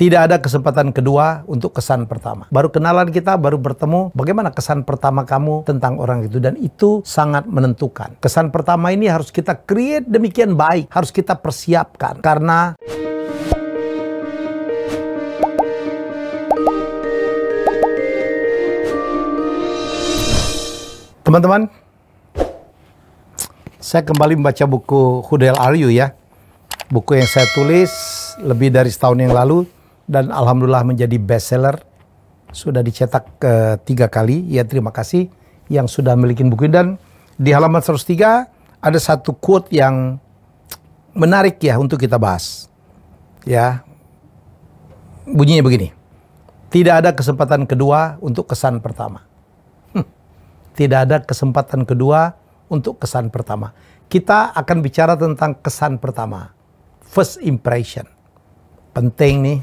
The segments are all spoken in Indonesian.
Tidak ada kesempatan kedua untuk kesan pertama. Baru kenalan kita, baru bertemu. Bagaimana kesan pertama kamu tentang orang itu? Dan itu sangat menentukan. Kesan pertama ini harus kita create demikian baik. Harus kita persiapkan. Karena... Teman-teman, saya kembali membaca buku Hudel Aryu ya. Buku yang saya tulis lebih dari setahun yang lalu dan alhamdulillah menjadi best seller sudah dicetak ke tiga kali ya terima kasih yang sudah memiliki buku dan di halaman 103 ada satu quote yang menarik ya untuk kita bahas ya bunyinya begini tidak ada kesempatan kedua untuk kesan pertama hm. tidak ada kesempatan kedua untuk kesan pertama kita akan bicara tentang kesan pertama first impression penting nih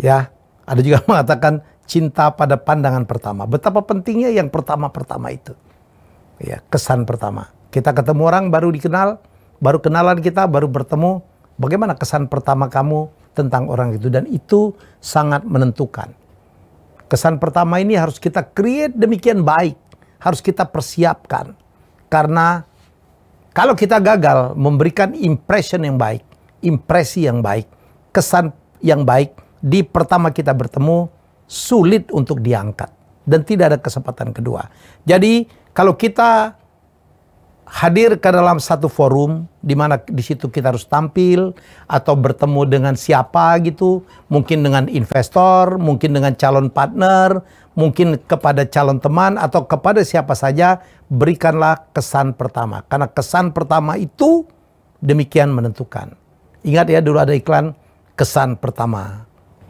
Ya, ada juga mengatakan cinta pada pandangan pertama. Betapa pentingnya yang pertama-pertama itu. Ya, kesan pertama. Kita ketemu orang baru dikenal, baru kenalan kita, baru bertemu. Bagaimana kesan pertama kamu tentang orang itu dan itu sangat menentukan. Kesan pertama ini harus kita create demikian baik, harus kita persiapkan. Karena kalau kita gagal memberikan impression yang baik, impresi yang baik, kesan yang baik, di pertama kita bertemu sulit untuk diangkat dan tidak ada kesempatan kedua. Jadi kalau kita hadir ke dalam satu forum di mana di situ kita harus tampil atau bertemu dengan siapa gitu, mungkin dengan investor, mungkin dengan calon partner, mungkin kepada calon teman atau kepada siapa saja, berikanlah kesan pertama karena kesan pertama itu demikian menentukan. Ingat ya dulu ada iklan kesan pertama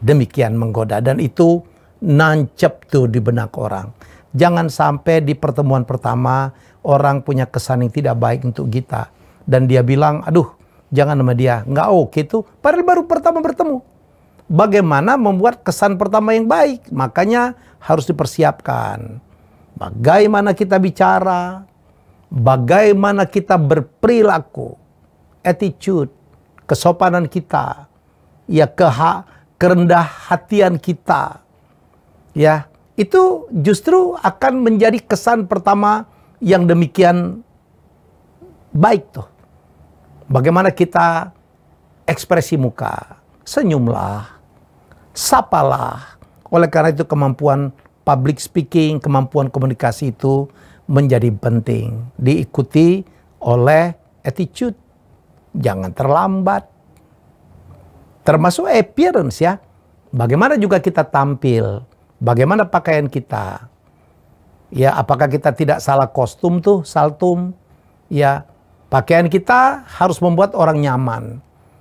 demikian menggoda dan itu nancep tuh di benak orang. Jangan sampai di pertemuan pertama orang punya kesan yang tidak baik untuk kita dan dia bilang, aduh jangan sama dia, nggak oke okay tuh. Padahal baru pertama bertemu. Bagaimana membuat kesan pertama yang baik? Makanya harus dipersiapkan. Bagaimana kita bicara, bagaimana kita berperilaku, attitude, kesopanan kita, ya kehak, kerendah hatian kita ya itu justru akan menjadi kesan pertama yang demikian baik tuh. Bagaimana kita ekspresi muka, senyumlah, sapalah. Oleh karena itu kemampuan public speaking, kemampuan komunikasi itu menjadi penting. Diikuti oleh attitude. Jangan terlambat. Termasuk appearance ya. Bagaimana juga kita tampil, bagaimana pakaian kita. Ya, apakah kita tidak salah kostum tuh, saltum. Ya, pakaian kita harus membuat orang nyaman.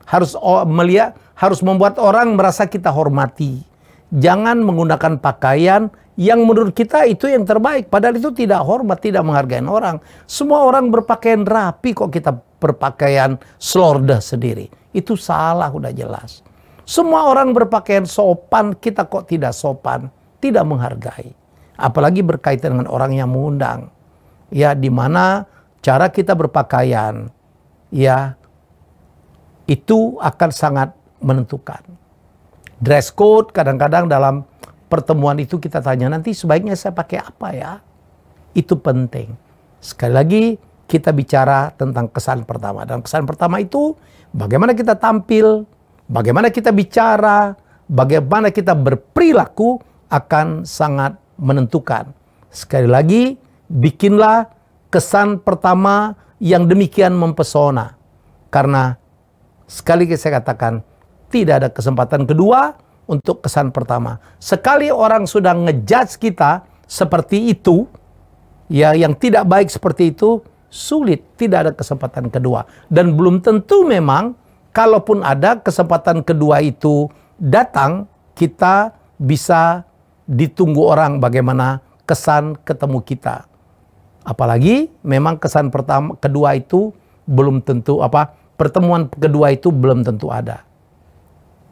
Harus melihat, harus membuat orang merasa kita hormati. Jangan menggunakan pakaian yang menurut kita itu yang terbaik. Padahal itu tidak hormat, tidak menghargai orang. Semua orang berpakaian rapi kok kita berpakaian slorda sendiri. Itu salah udah jelas. Semua orang berpakaian sopan, kita kok tidak sopan, tidak menghargai. Apalagi berkaitan dengan orang yang mengundang. Ya, di mana cara kita berpakaian, ya, itu akan sangat menentukan. Dress code kadang-kadang dalam pertemuan itu kita tanya, nanti sebaiknya saya pakai apa ya? Itu penting. Sekali lagi, kita bicara tentang kesan pertama. Dan kesan pertama itu bagaimana kita tampil, bagaimana kita bicara, bagaimana kita berperilaku akan sangat menentukan. Sekali lagi, bikinlah kesan pertama yang demikian mempesona. Karena sekali lagi saya katakan, tidak ada kesempatan kedua untuk kesan pertama. Sekali orang sudah ngejudge kita seperti itu, ya yang tidak baik seperti itu, sulit, tidak ada kesempatan kedua. Dan belum tentu memang kalaupun ada kesempatan kedua itu datang, kita bisa ditunggu orang bagaimana kesan ketemu kita. Apalagi memang kesan pertama kedua itu belum tentu apa pertemuan kedua itu belum tentu ada.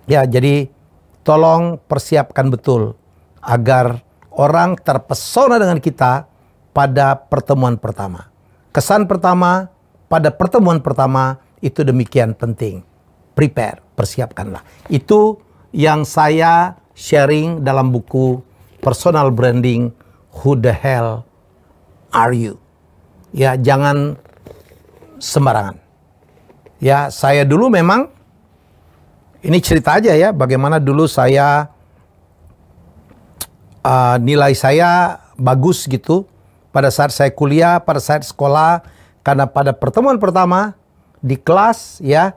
Ya, jadi tolong persiapkan betul agar orang terpesona dengan kita pada pertemuan pertama. Kesan pertama pada pertemuan pertama itu demikian penting. Prepare, persiapkanlah. Itu yang saya sharing dalam buku Personal Branding Who the hell are you? Ya, jangan sembarangan. Ya, saya dulu memang ini cerita aja ya bagaimana dulu saya uh, nilai saya bagus gitu pada saat saya kuliah, pada saat sekolah, karena pada pertemuan pertama di kelas ya,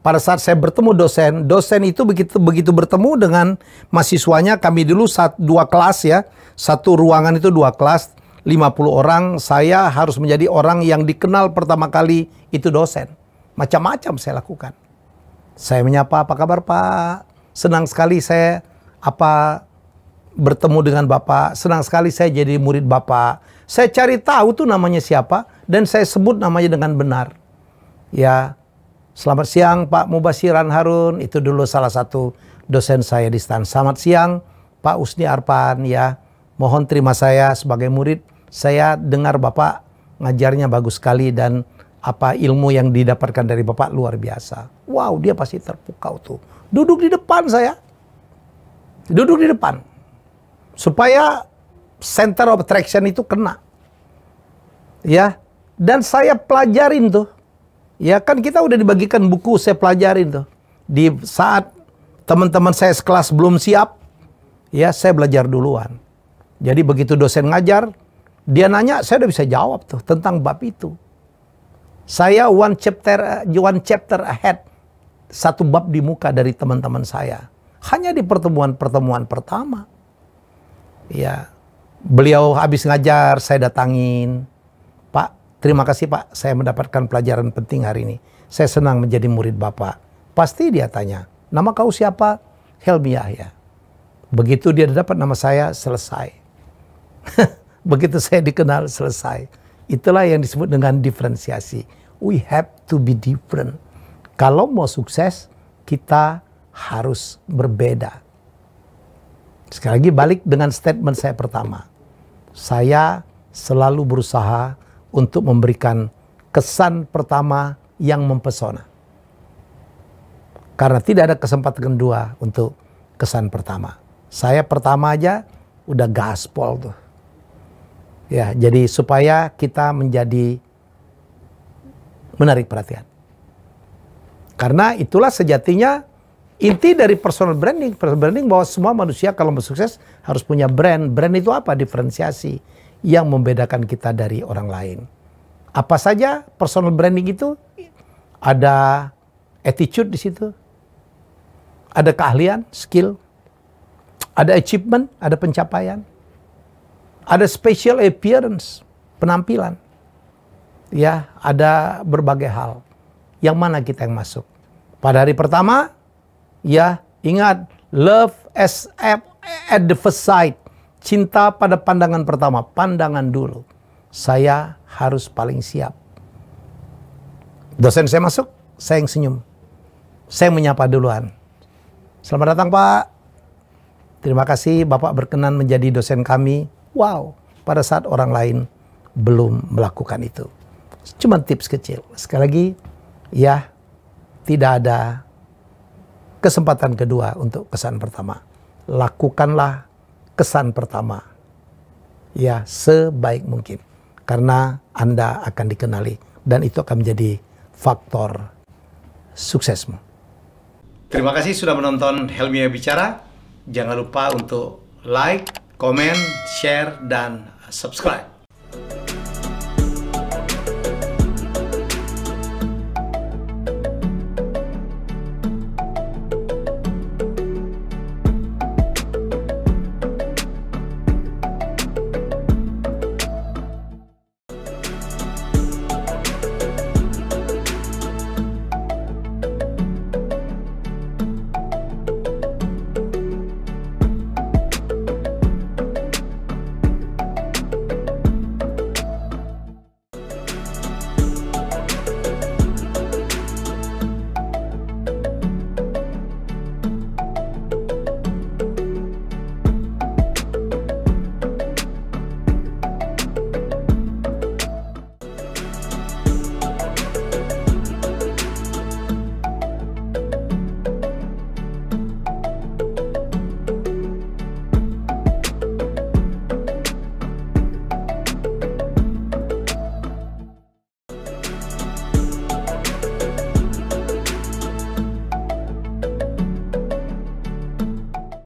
pada saat saya bertemu dosen, dosen itu begitu begitu bertemu dengan mahasiswanya kami dulu saat dua kelas ya, satu ruangan itu dua kelas, 50 orang, saya harus menjadi orang yang dikenal pertama kali itu dosen. Macam-macam saya lakukan. Saya menyapa, apa kabar Pak? Senang sekali saya apa bertemu dengan Bapak, senang sekali saya jadi murid Bapak. Saya cari tahu tuh namanya siapa dan saya sebut namanya dengan benar. Ya, selamat siang Pak Mubasiran Harun, itu dulu salah satu dosen saya di STAN. Selamat siang Pak Usni Arpan ya, mohon terima saya sebagai murid. Saya dengar Bapak ngajarnya bagus sekali dan apa ilmu yang didapatkan dari Bapak luar biasa. Wow, dia pasti terpukau tuh. Duduk di depan saya. Duduk di depan supaya center of attraction itu kena. Ya. Dan saya pelajarin tuh. Ya kan kita udah dibagikan buku saya pelajarin tuh. Di saat teman-teman saya sekelas belum siap, ya saya belajar duluan. Jadi begitu dosen ngajar, dia nanya saya udah bisa jawab tuh tentang bab itu. Saya one chapter eh, one chapter ahead satu bab di muka dari teman-teman saya. Hanya di pertemuan-pertemuan pertama. Ya, beliau habis ngajar, saya datangin. Pak, terima kasih Pak, saya mendapatkan pelajaran penting hari ini. Saya senang menjadi murid Bapak. Pasti dia tanya, nama kau siapa? Helmi Yahya. Begitu dia dapat nama saya, selesai. Begitu saya dikenal, selesai. Itulah yang disebut dengan diferensiasi. We have to be different. Kalau mau sukses, kita harus berbeda. Sekali lagi balik dengan statement saya pertama. Saya selalu berusaha untuk memberikan kesan pertama yang mempesona. Karena tidak ada kesempatan kedua untuk kesan pertama. Saya pertama aja udah gaspol tuh. Ya, jadi supaya kita menjadi menarik perhatian. Karena itulah sejatinya Inti dari personal branding, personal branding bahwa semua manusia kalau mau sukses harus punya brand. Brand itu apa? Diferensiasi yang membedakan kita dari orang lain. Apa saja personal branding itu? Ada attitude di situ. Ada keahlian, skill. Ada achievement, ada pencapaian. Ada special appearance, penampilan. Ya, ada berbagai hal. Yang mana kita yang masuk? Pada hari pertama Ya, ingat love as at at the first sight. Cinta pada pandangan pertama, pandangan dulu. Saya harus paling siap. Dosen saya masuk, saya yang senyum. Saya yang menyapa duluan. Selamat datang Pak. Terima kasih Bapak berkenan menjadi dosen kami. Wow, pada saat orang lain belum melakukan itu. Cuma tips kecil. Sekali lagi, ya tidak ada kesempatan kedua untuk kesan pertama. Lakukanlah kesan pertama. Ya, sebaik mungkin. Karena Anda akan dikenali. Dan itu akan menjadi faktor suksesmu. Terima kasih sudah menonton Helmia Bicara. Jangan lupa untuk like, komen, share, dan subscribe.